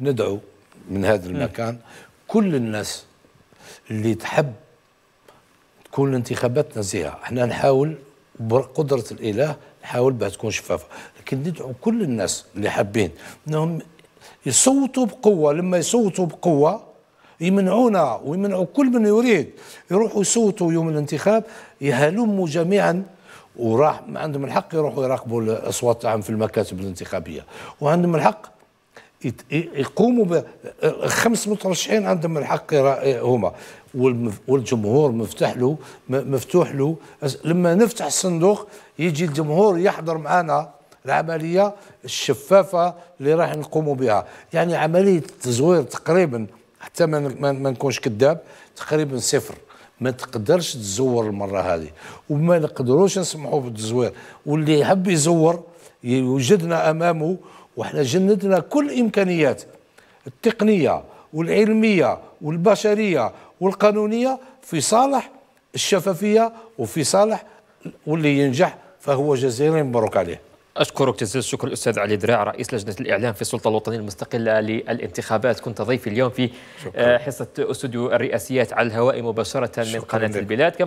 ندعو من هذا المكان كل الناس اللي تحب تكون الانتخابات نزيهه احنا نحاول بقدره الاله نحاول بها تكون شفافه لكن ندعو كل الناس اللي حابين انهم يصوتوا بقوه لما يصوتوا بقوه يمنعونا ويمنعوا كل من يريد يروحوا يصوتوا يوم الانتخاب يهلموا جميعا وراح عندهم الحق يروحوا يراقبوا الاصوات تاعهم في المكاتب الانتخابيه وعندهم الحق يقوموا خمس مترشحين عندهم الحق هما والجمهور مفتح له مفتوح له لما نفتح الصندوق يجي الجمهور يحضر معنا العملية الشفافة اللي راح نقوموا بها يعني عملية التزوير تقريبا حتى ما نكونش كذاب تقريبا صفر ما تقدرش تزور المرة هذه وما نقدروش نسمحوا بالتزوير واللي يحب يزور يوجدنا أمامه وحنا جندنا كل إمكانيات التقنية والعلمية والبشرية والقانونية في صالح الشفافية وفي صالح واللي ينجح فهو جزيلا مبروك عليه أشكرك جزيل الشكر الأستاذ علي دراع رئيس لجنة الإعلام في السلطة الوطنية المستقلة للانتخابات كنت ضيفي اليوم في شكرا. آه، حصة استوديو الرئاسيات على الهواء مباشرة من قناة البلاد كما